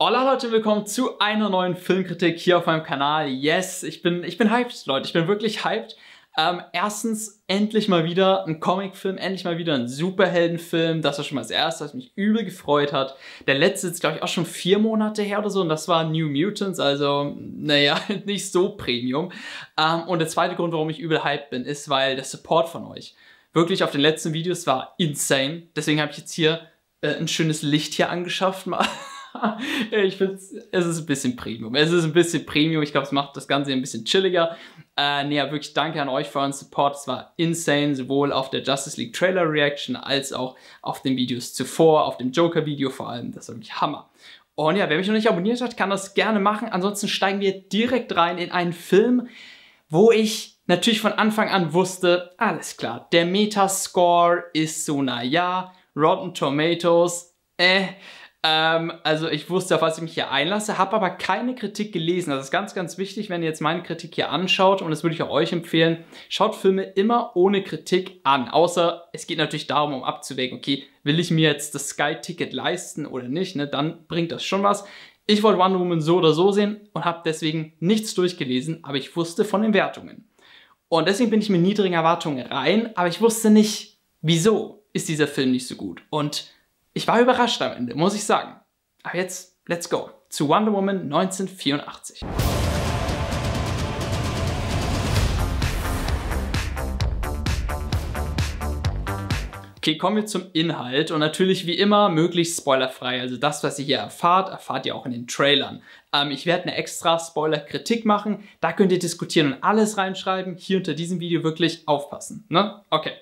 Hola Leute, willkommen zu einer neuen Filmkritik hier auf meinem Kanal. Yes, ich bin, ich bin hyped, Leute. Ich bin wirklich hyped. Ähm, erstens, endlich mal wieder ein Comicfilm, endlich mal wieder ein Superheldenfilm. Das war schon mal das erste, was mich übel gefreut hat. Der letzte ist, glaube ich, auch schon vier Monate her oder so und das war New Mutants, also, naja, nicht so Premium. Ähm, und der zweite Grund, warum ich übel hyped bin, ist, weil der Support von euch wirklich auf den letzten Videos war insane. Deswegen habe ich jetzt hier äh, ein schönes Licht hier angeschafft mal. ich finde, es ist ein bisschen Premium. Es ist ein bisschen Premium. Ich glaube, es macht das Ganze ein bisschen chilliger. Äh, nee, ja, wirklich danke an euch für euren Support. Es war insane, sowohl auf der Justice League Trailer Reaction als auch auf den Videos zuvor, auf dem Joker-Video vor allem. Das war wirklich Hammer. Und ja, wer mich noch nicht abonniert hat, kann das gerne machen. Ansonsten steigen wir direkt rein in einen Film, wo ich natürlich von Anfang an wusste, alles klar, der Metascore ist so naja, Rotten Tomatoes, äh, ähm, also ich wusste, auf was ich mich hier einlasse, habe aber keine Kritik gelesen. Das also ist ganz, ganz wichtig, wenn ihr jetzt meine Kritik hier anschaut und das würde ich auch euch empfehlen. Schaut Filme immer ohne Kritik an, außer es geht natürlich darum, um abzuwägen, okay, will ich mir jetzt das Sky-Ticket leisten oder nicht, ne? dann bringt das schon was. Ich wollte Wonder Woman so oder so sehen und habe deswegen nichts durchgelesen, aber ich wusste von den Wertungen. Und deswegen bin ich mit niedrigen Erwartungen rein, aber ich wusste nicht, wieso ist dieser Film nicht so gut. Und ich war überrascht am Ende, muss ich sagen. Aber jetzt, let's go zu Wonder Woman 1984. Okay, kommen wir zum Inhalt und natürlich wie immer möglichst spoilerfrei. Also das, was ihr hier erfahrt, erfahrt ihr auch in den Trailern. Ähm, ich werde eine extra Spoiler-Kritik machen, da könnt ihr diskutieren und alles reinschreiben. Hier unter diesem Video wirklich aufpassen. Ne? Okay,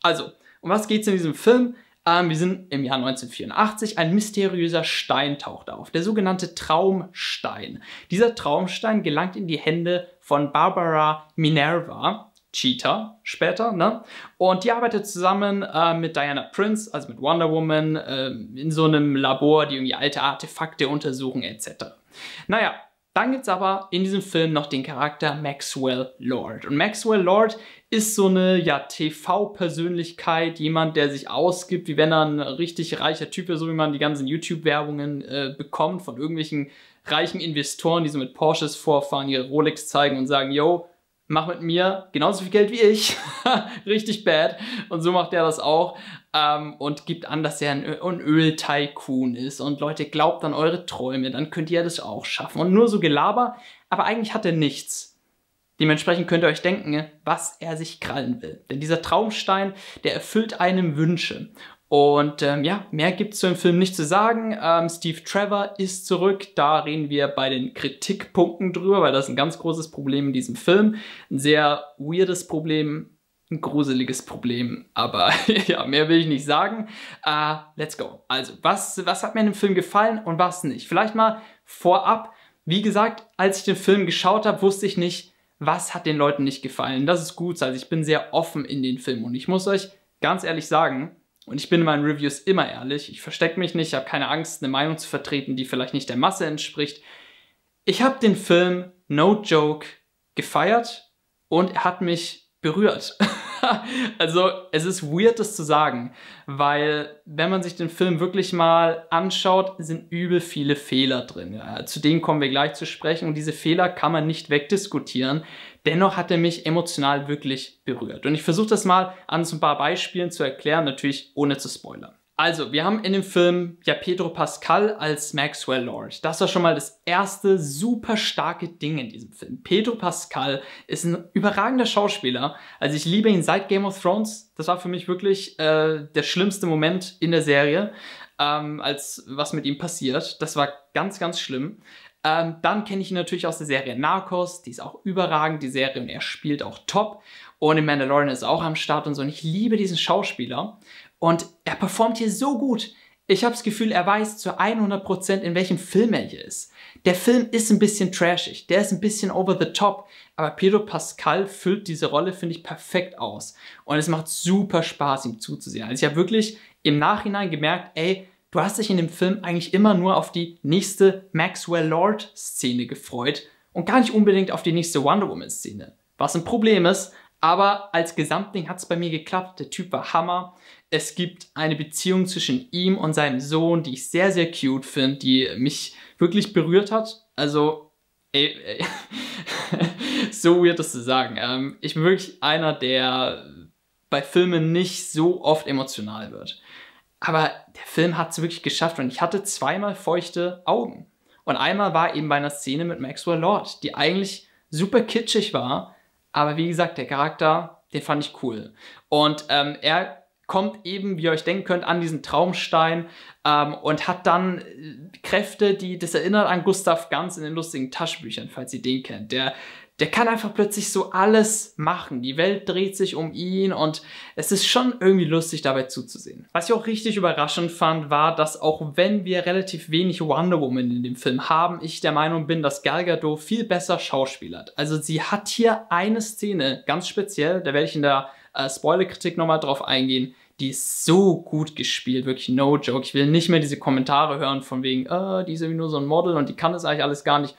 also um was geht es in diesem Film? Ähm, wir sind im Jahr 1984. Ein mysteriöser Stein taucht auf, der sogenannte Traumstein. Dieser Traumstein gelangt in die Hände von Barbara Minerva, Cheetah später, ne? Und die arbeitet zusammen äh, mit Diana Prince, also mit Wonder Woman, äh, in so einem Labor, die irgendwie alte Artefakte untersuchen etc. Naja, dann gibt es aber in diesem Film noch den Charakter Maxwell Lord. Und Maxwell Lord ist so eine ja, TV-Persönlichkeit, jemand, der sich ausgibt, wie wenn er ein richtig reicher Typ ist, so wie man die ganzen YouTube-Werbungen äh, bekommt von irgendwelchen reichen Investoren, die so mit Porsches vorfahren, ihre Rolex zeigen und sagen, yo, mach mit mir genauso viel Geld wie ich. Richtig bad. Und so macht er das auch. Ähm, und gibt an, dass er ein, ein Öl-Tycoon ist. Und Leute, glaubt an eure Träume, dann könnt ihr das auch schaffen. Und nur so Gelaber. Aber eigentlich hat er nichts. Dementsprechend könnt ihr euch denken, ne, was er sich krallen will. Denn dieser Traumstein, der erfüllt einem Wünsche. Und ähm, ja, mehr gibt es zu dem Film nicht zu sagen. Ähm, Steve Trevor ist zurück. Da reden wir bei den Kritikpunkten drüber, weil das ist ein ganz großes Problem in diesem Film. Ein sehr weirdes Problem, ein gruseliges Problem, aber ja, mehr will ich nicht sagen. Uh, let's go. Also, was, was hat mir in dem Film gefallen und was nicht? Vielleicht mal vorab, wie gesagt, als ich den Film geschaut habe, wusste ich nicht, was hat den Leuten nicht gefallen. Das ist gut, also ich bin sehr offen in den Film und ich muss euch ganz ehrlich sagen, und ich bin in meinen Reviews immer ehrlich. Ich verstecke mich nicht, habe keine Angst, eine Meinung zu vertreten, die vielleicht nicht der Masse entspricht. Ich habe den Film No Joke gefeiert und er hat mich berührt. also es ist weird, das zu sagen, weil wenn man sich den Film wirklich mal anschaut, sind übel viele Fehler drin. Ja, zu denen kommen wir gleich zu sprechen und diese Fehler kann man nicht wegdiskutieren. Dennoch hat er mich emotional wirklich berührt. Und ich versuche das mal an so ein paar Beispielen zu erklären, natürlich ohne zu spoilern. Also, wir haben in dem Film ja Pedro Pascal als Maxwell Lord. Das war schon mal das erste super starke Ding in diesem Film. Pedro Pascal ist ein überragender Schauspieler. Also ich liebe ihn seit Game of Thrones. Das war für mich wirklich äh, der schlimmste Moment in der Serie, ähm, als was mit ihm passiert. Das war ganz, ganz schlimm. Ähm, dann kenne ich ihn natürlich aus der Serie Narcos, die ist auch überragend, die Serie, und er spielt auch top. Und in Mandalorian ist auch am Start und so. Und ich liebe diesen Schauspieler. Und er performt hier so gut. Ich habe das Gefühl, er weiß zu 100% in welchem Film er hier ist. Der Film ist ein bisschen trashig, der ist ein bisschen over the top, aber Pedro Pascal füllt diese Rolle, finde ich, perfekt aus. Und es macht super Spaß, ihm zuzusehen. Also ich habe wirklich im Nachhinein gemerkt, ey, du hast dich in dem Film eigentlich immer nur auf die nächste Maxwell Lord-Szene gefreut und gar nicht unbedingt auf die nächste Wonder Woman-Szene. Was ein Problem ist, aber als Gesamtding hat es bei mir geklappt. Der Typ war Hammer. Es gibt eine Beziehung zwischen ihm und seinem Sohn, die ich sehr, sehr cute finde, die mich wirklich berührt hat. Also, ey, ey. so weird das zu sagen. Ähm, ich bin wirklich einer, der bei Filmen nicht so oft emotional wird. Aber der Film hat es wirklich geschafft und ich hatte zweimal feuchte Augen. Und einmal war eben bei einer Szene mit Maxwell Lord, die eigentlich super kitschig war, aber wie gesagt, der Charakter, den fand ich cool. Und ähm, er kommt eben, wie ihr euch denken könnt, an diesen Traumstein ähm, und hat dann äh, Kräfte, die das erinnert an Gustav Ganz in den lustigen Taschenbüchern, falls ihr den kennt. Der der kann einfach plötzlich so alles machen. Die Welt dreht sich um ihn und es ist schon irgendwie lustig dabei zuzusehen. Was ich auch richtig überraschend fand, war, dass auch wenn wir relativ wenig Wonder Woman in dem Film haben, ich der Meinung bin, dass Gal Gadot viel besser schauspielert. Also sie hat hier eine Szene ganz speziell, da werde ich in der äh, Spoiler-Kritik nochmal drauf eingehen, die ist so gut gespielt, wirklich no joke. Ich will nicht mehr diese Kommentare hören von wegen, äh, die ist irgendwie nur so ein Model und die kann das eigentlich alles gar nicht.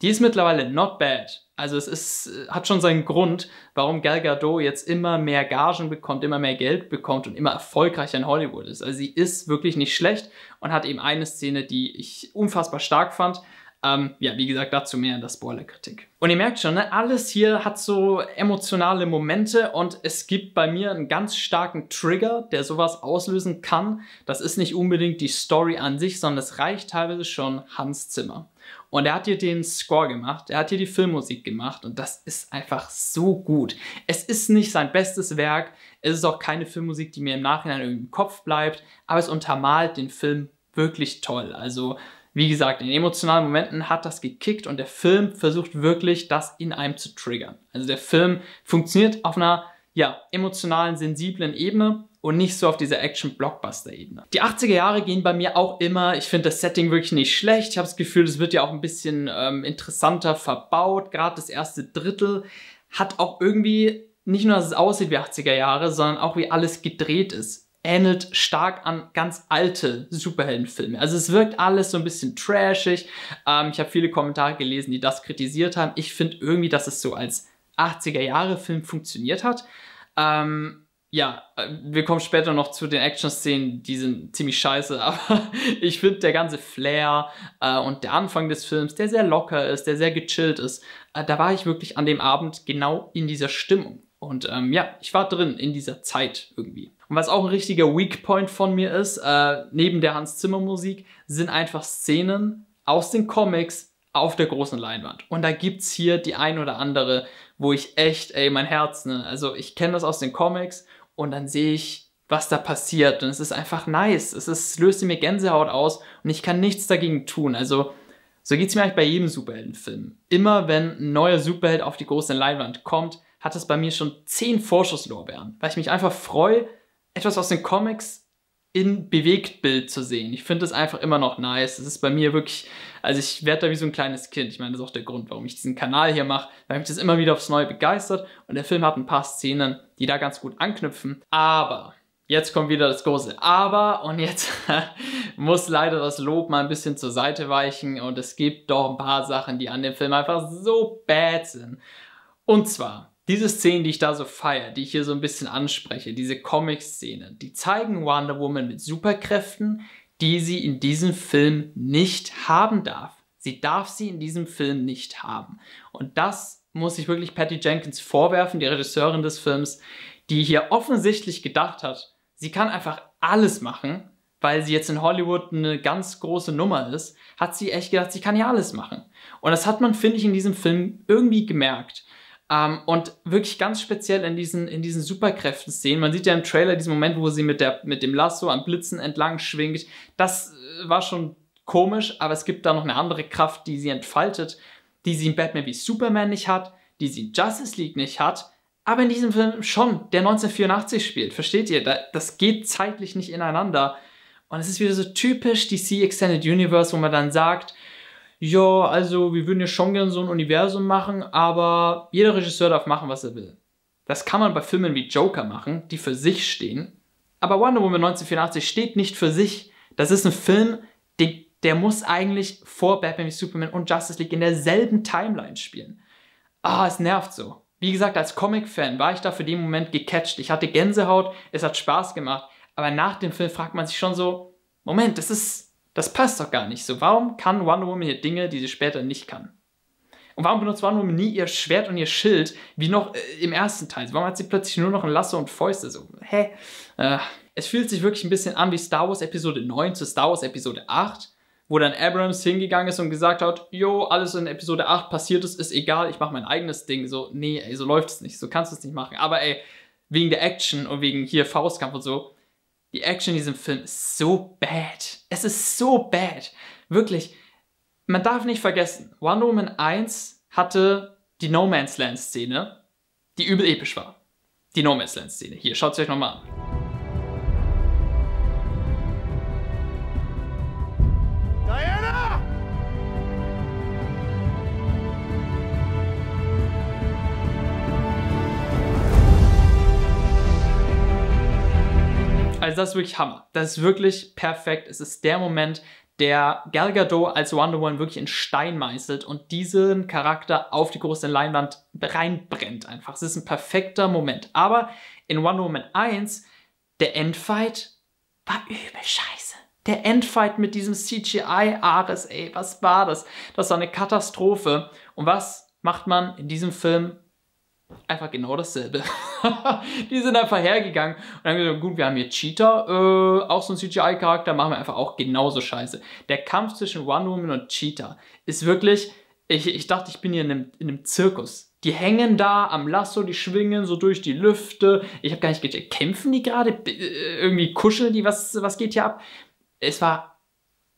Die ist mittlerweile not bad. Also es ist, äh, hat schon seinen Grund, warum Gal Gadot jetzt immer mehr Gagen bekommt, immer mehr Geld bekommt und immer erfolgreicher in Hollywood ist. Also sie ist wirklich nicht schlecht und hat eben eine Szene, die ich unfassbar stark fand. Ähm, ja, wie gesagt, dazu mehr in der Spoiler-Kritik. Und ihr merkt schon, ne, alles hier hat so emotionale Momente und es gibt bei mir einen ganz starken Trigger, der sowas auslösen kann. Das ist nicht unbedingt die Story an sich, sondern es reicht teilweise schon Hans Zimmer. Und er hat hier den Score gemacht, er hat hier die Filmmusik gemacht und das ist einfach so gut. Es ist nicht sein bestes Werk, es ist auch keine Filmmusik, die mir im Nachhinein im Kopf bleibt, aber es untermalt den Film wirklich toll. Also wie gesagt, in emotionalen Momenten hat das gekickt und der Film versucht wirklich, das in einem zu triggern. Also der Film funktioniert auf einer ja, emotionalen, sensiblen Ebene und nicht so auf dieser Action-Blockbuster-Ebene. Die 80er Jahre gehen bei mir auch immer, ich finde das Setting wirklich nicht schlecht. Ich habe das Gefühl, es wird ja auch ein bisschen ähm, interessanter verbaut. Gerade das erste Drittel hat auch irgendwie nicht nur, dass es aussieht wie 80er Jahre, sondern auch wie alles gedreht ist ähnelt stark an ganz alte Superheldenfilme. Also es wirkt alles so ein bisschen trashig. Ähm, ich habe viele Kommentare gelesen, die das kritisiert haben. Ich finde irgendwie, dass es so als 80er-Jahre-Film funktioniert hat. Ähm, ja, äh, wir kommen später noch zu den Action-Szenen, die sind ziemlich scheiße, aber ich finde der ganze Flair äh, und der Anfang des Films, der sehr locker ist, der sehr gechillt ist, äh, da war ich wirklich an dem Abend genau in dieser Stimmung. Und ähm, ja, ich war drin in dieser Zeit irgendwie. Und was auch ein richtiger Weak Point von mir ist, äh, neben der Hans Zimmer Musik, sind einfach Szenen aus den Comics auf der großen Leinwand. Und da gibt es hier die ein oder andere, wo ich echt, ey, mein Herz, ne? Also ich kenne das aus den Comics und dann sehe ich, was da passiert. Und es ist einfach nice. Es ist, löst mir Gänsehaut aus und ich kann nichts dagegen tun. Also so geht es mir eigentlich bei jedem Superheldenfilm. Immer wenn ein neuer Superheld auf die große Leinwand kommt, hat es bei mir schon zehn Vorschusslorbeeren, weil ich mich einfach freue, etwas aus den Comics in Bewegtbild zu sehen. Ich finde das einfach immer noch nice. Es ist bei mir wirklich, also ich werde da wie so ein kleines Kind. Ich meine, das ist auch der Grund, warum ich diesen Kanal hier mache, weil mich das immer wieder aufs Neue begeistert. Und der Film hat ein paar Szenen, die da ganz gut anknüpfen. Aber jetzt kommt wieder das große Aber und jetzt muss leider das Lob mal ein bisschen zur Seite weichen. Und es gibt doch ein paar Sachen, die an dem Film einfach so bad sind. Und zwar diese Szenen, die ich da so feiere, die ich hier so ein bisschen anspreche, diese Comic-Szene, die zeigen Wonder Woman mit Superkräften, die sie in diesem Film nicht haben darf. Sie darf sie in diesem Film nicht haben. Und das muss ich wirklich Patty Jenkins vorwerfen, die Regisseurin des Films, die hier offensichtlich gedacht hat, sie kann einfach alles machen, weil sie jetzt in Hollywood eine ganz große Nummer ist, hat sie echt gedacht, sie kann ja alles machen. Und das hat man, finde ich, in diesem Film irgendwie gemerkt. Ähm, und wirklich ganz speziell in diesen, in diesen Superkräften-Szenen. Man sieht ja im Trailer diesen Moment, wo sie mit, der, mit dem Lasso am Blitzen entlang schwingt. Das äh, war schon komisch, aber es gibt da noch eine andere Kraft, die sie entfaltet, die sie in Batman wie Superman nicht hat, die sie in Justice League nicht hat, aber in diesem Film schon, der 1984 spielt. Versteht ihr? Das geht zeitlich nicht ineinander. Und es ist wieder so typisch die DC Extended Universe, wo man dann sagt, ja, also wir würden ja schon gerne so ein Universum machen, aber jeder Regisseur darf machen, was er will. Das kann man bei Filmen wie Joker machen, die für sich stehen. Aber Wonder Woman 1984 steht nicht für sich. Das ist ein Film, den, der muss eigentlich vor Batman wie Superman und Justice League in derselben Timeline spielen. Ah, es nervt so. Wie gesagt, als Comic-Fan war ich da für den Moment gecatcht. Ich hatte Gänsehaut, es hat Spaß gemacht. Aber nach dem Film fragt man sich schon so, Moment, das ist, das passt doch gar nicht so. Warum kann Wonder Woman hier Dinge, die sie später nicht kann? Und warum benutzt Wonder Woman nie ihr Schwert und ihr Schild, wie noch äh, im ersten Teil? Warum hat sie plötzlich nur noch ein Lasso und Fäuste? So, hä? Äh, es fühlt sich wirklich ein bisschen an wie Star Wars Episode 9 zu Star Wars Episode 8, wo dann Abrams hingegangen ist und gesagt hat, jo, alles in Episode 8 passiert ist, ist egal, ich mache mein eigenes Ding. So, nee, ey, so läuft es nicht, so kannst du es nicht machen. Aber ey, wegen der Action und wegen hier Faustkampf und so, die Action in diesem Film ist so bad. Es ist so bad. Wirklich. Man darf nicht vergessen, Wonder Woman 1 hatte die No Man's Land Szene, die übel episch war. Die No Man's Land Szene. Hier, schaut es euch nochmal an. Also das ist wirklich Hammer. Das ist wirklich perfekt. Es ist der Moment, der Gal Gadot als Wonder Woman wirklich in Stein meißelt und diesen Charakter auf die große Leinwand reinbrennt einfach. Es ist ein perfekter Moment. Aber in Wonder Woman 1, der Endfight war übel scheiße. Der Endfight mit diesem CGI-Ares, ey, was war das? Das war eine Katastrophe. Und was macht man in diesem Film einfach genau dasselbe. die sind einfach hergegangen und haben gesagt, gut, wir haben hier Cheetah, äh, auch so ein CGI-Charakter, machen wir einfach auch genauso scheiße. Der Kampf zwischen One Woman und Cheetah ist wirklich, ich, ich dachte, ich bin hier in einem, in einem Zirkus. Die hängen da am Lasso, die schwingen so durch die Lüfte. Ich habe gar nicht gecheckt, kämpfen die gerade? Äh, irgendwie kuscheln die? Was, was geht hier ab? Es war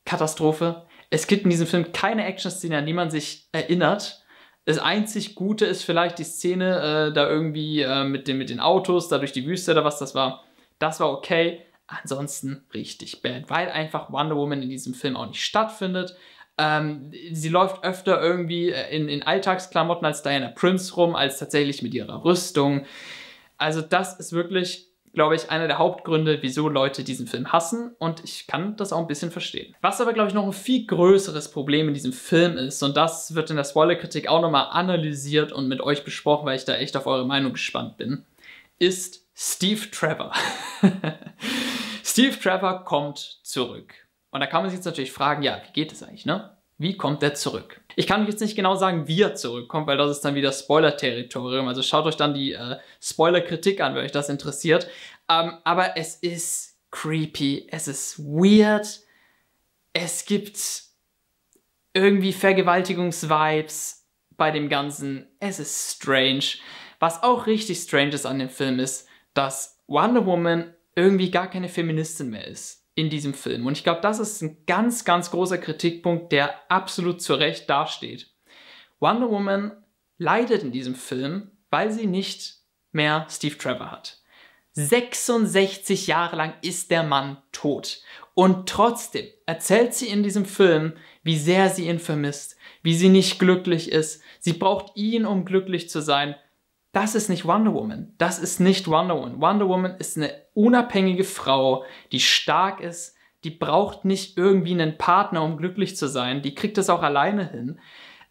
Katastrophe. Es gibt in diesem Film keine Action-Szene, an die man sich erinnert. Das einzig Gute ist vielleicht die Szene äh, da irgendwie äh, mit, den, mit den Autos, da durch die Wüste oder was das war. Das war okay. Ansonsten richtig bad, weil einfach Wonder Woman in diesem Film auch nicht stattfindet. Ähm, sie läuft öfter irgendwie äh, in, in Alltagsklamotten als Diana Prince rum, als tatsächlich mit ihrer Rüstung. Also das ist wirklich glaube ich, einer der Hauptgründe, wieso Leute diesen Film hassen und ich kann das auch ein bisschen verstehen. Was aber, glaube ich, noch ein viel größeres Problem in diesem Film ist und das wird in der Spoiler-Kritik auch nochmal analysiert und mit euch besprochen, weil ich da echt auf eure Meinung gespannt bin, ist Steve Trevor. Steve Trevor kommt zurück. Und da kann man sich jetzt natürlich fragen, ja, wie geht es eigentlich, ne? Wie kommt er zurück? Ich kann euch jetzt nicht genau sagen, wie er zurückkommt, weil das ist dann wieder Spoiler-Territorium. Also schaut euch dann die äh, Spoiler-Kritik an, wenn euch das interessiert. Ähm, aber es ist creepy, es ist weird, es gibt irgendwie Vergewaltigungs-Vibes bei dem Ganzen. Es ist strange. Was auch richtig strange ist an dem Film ist, dass Wonder Woman irgendwie gar keine Feministin mehr ist in diesem Film. Und ich glaube, das ist ein ganz, ganz großer Kritikpunkt, der absolut zu Recht dasteht. Wonder Woman leidet in diesem Film, weil sie nicht mehr Steve Trevor hat. 66 Jahre lang ist der Mann tot. Und trotzdem erzählt sie in diesem Film, wie sehr sie ihn vermisst, wie sie nicht glücklich ist. Sie braucht ihn, um glücklich zu sein. Das ist nicht Wonder Woman. Das ist nicht Wonder Woman. Wonder Woman ist eine unabhängige Frau, die stark ist, die braucht nicht irgendwie einen Partner, um glücklich zu sein, die kriegt das auch alleine hin.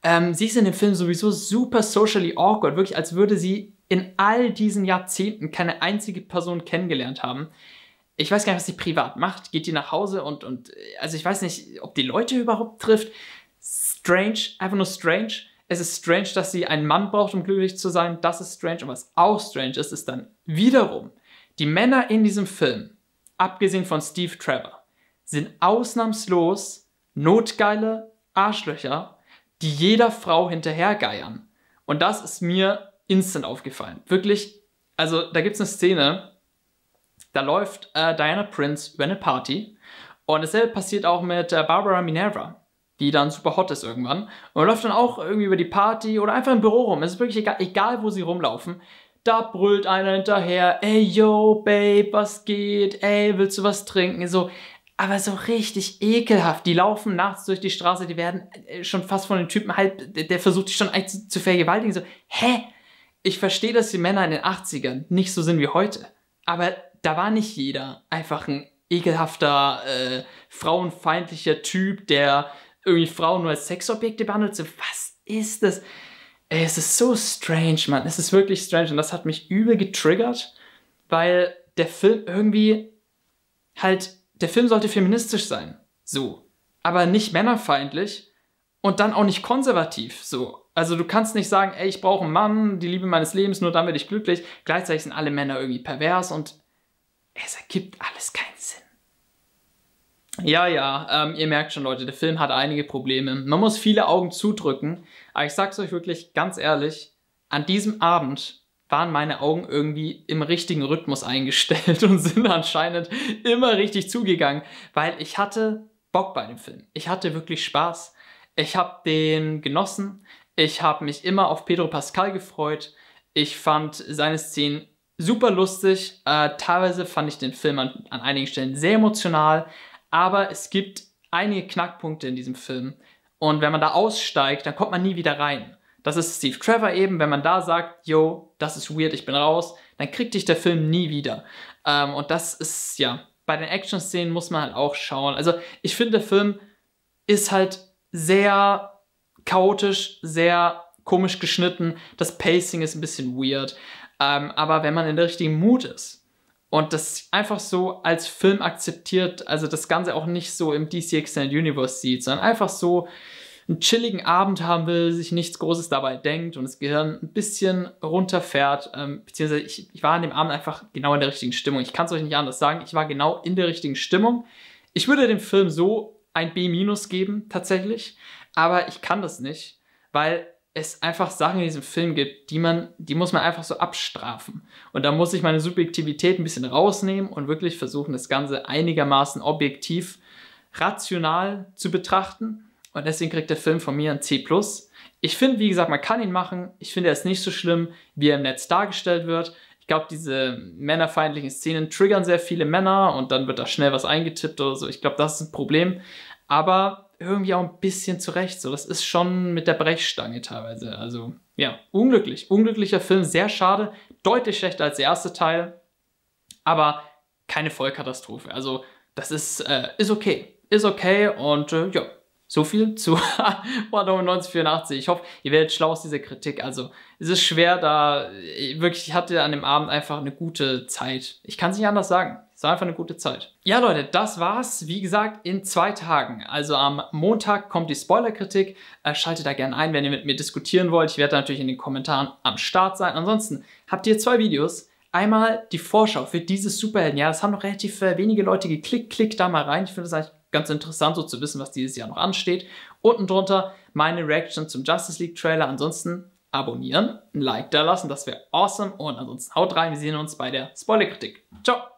Ähm, sie ist in dem Film sowieso super socially awkward, wirklich als würde sie in all diesen Jahrzehnten keine einzige Person kennengelernt haben. Ich weiß gar nicht, was sie privat macht. Geht die nach Hause und, und also ich weiß nicht, ob die Leute überhaupt trifft. Strange, einfach nur strange. Es ist strange, dass sie einen Mann braucht, um glücklich zu sein. Das ist strange. Und was auch strange ist, ist dann wiederum, die Männer in diesem Film, abgesehen von Steve Trevor, sind ausnahmslos notgeile Arschlöcher, die jeder Frau hinterhergeiern. Und das ist mir instant aufgefallen. Wirklich, also da gibt es eine Szene, da läuft äh, Diana Prince über eine Party. Und dasselbe passiert auch mit äh, Barbara Minerva, die dann super hot ist irgendwann. Und läuft dann auch irgendwie über die Party oder einfach im Büro rum. Es ist wirklich egal, egal, wo sie rumlaufen. Da brüllt einer hinterher, ey yo, Babe, was geht? Ey, willst du was trinken? So, aber so richtig ekelhaft. Die laufen nachts durch die Straße, die werden äh, schon fast von den Typen halb, der versucht dich schon eigentlich zu, zu vergewaltigen. So, hä? Ich verstehe, dass die Männer in den 80ern nicht so sind wie heute. Aber da war nicht jeder einfach ein ekelhafter, äh, frauenfeindlicher Typ, der irgendwie Frauen nur als Sexobjekte behandelt. So, was ist das? Ey, es ist so strange, Mann. Es ist wirklich strange und das hat mich übel getriggert, weil der Film irgendwie halt, der Film sollte feministisch sein. So. Aber nicht männerfeindlich und dann auch nicht konservativ. So. Also du kannst nicht sagen, ey, ich brauche einen Mann, die Liebe meines Lebens, nur dann werde ich glücklich. Gleichzeitig sind alle Männer irgendwie pervers und es ergibt alles keinen Sinn. Ja, ja, ähm, ihr merkt schon, Leute, der Film hat einige Probleme. Man muss viele Augen zudrücken. Aber ich sag's euch wirklich ganz ehrlich, an diesem Abend waren meine Augen irgendwie im richtigen Rhythmus eingestellt und sind anscheinend immer richtig zugegangen, weil ich hatte Bock bei dem Film. Ich hatte wirklich Spaß. Ich habe den genossen. Ich habe mich immer auf Pedro Pascal gefreut. Ich fand seine Szenen super lustig. Äh, teilweise fand ich den Film an, an einigen Stellen sehr emotional, aber es gibt einige Knackpunkte in diesem Film. Und wenn man da aussteigt, dann kommt man nie wieder rein. Das ist Steve Trevor eben, wenn man da sagt, yo, das ist weird, ich bin raus, dann kriegt dich der Film nie wieder. Ähm, und das ist, ja, bei den Action-Szenen muss man halt auch schauen. Also ich finde, der Film ist halt sehr chaotisch, sehr komisch geschnitten, das Pacing ist ein bisschen weird. Ähm, aber wenn man in der richtigen Mut ist, und das einfach so als Film akzeptiert, also das Ganze auch nicht so im DC Extended Universe sieht, sondern einfach so einen chilligen Abend haben will, sich nichts Großes dabei denkt und das Gehirn ein bisschen runterfährt, ähm, beziehungsweise ich, ich war an dem Abend einfach genau in der richtigen Stimmung. Ich kann es euch nicht anders sagen, ich war genau in der richtigen Stimmung. Ich würde dem Film so ein B- geben, tatsächlich, aber ich kann das nicht, weil es einfach Sachen in diesem Film gibt, die man, die muss man einfach so abstrafen. Und da muss ich meine Subjektivität ein bisschen rausnehmen und wirklich versuchen, das Ganze einigermaßen objektiv, rational zu betrachten. Und deswegen kriegt der Film von mir ein C+. Ich finde, wie gesagt, man kann ihn machen. Ich finde, er ist nicht so schlimm, wie er im Netz dargestellt wird. Ich glaube, diese männerfeindlichen Szenen triggern sehr viele Männer und dann wird da schnell was eingetippt oder so. Ich glaube, das ist ein Problem. Aber irgendwie auch ein bisschen zurecht. So, das ist schon mit der Brechstange teilweise. Also, ja, unglücklich. Unglücklicher Film, sehr schade. Deutlich schlechter als der erste Teil. Aber keine Vollkatastrophe. Also, das ist, äh, ist okay. Ist okay und äh, ja, so viel zu Warhammer 1984. Ich hoffe, ihr werdet schlau aus dieser Kritik. Also, es ist schwer da, äh, wirklich, ich hatte an dem Abend einfach eine gute Zeit. Ich kann es nicht anders sagen. Es war einfach eine gute Zeit. Ja, Leute, das war's. Wie gesagt, in zwei Tagen. Also am Montag kommt die Spoilerkritik. Äh, schaltet da gerne ein, wenn ihr mit mir diskutieren wollt. Ich werde da natürlich in den Kommentaren am Start sein. Ansonsten habt ihr zwei Videos. Einmal die Vorschau für dieses Superhelden. Ja, das haben noch relativ äh, wenige Leute geklickt. Klickt da mal rein. Ich finde das eigentlich ganz interessant, so zu wissen, was dieses Jahr noch ansteht. Unten drunter meine Reaction zum Justice League Trailer. Ansonsten abonnieren, ein Like da lassen, das wäre awesome. Und ansonsten haut rein, wir sehen uns bei der Spoilerkritik. Ciao!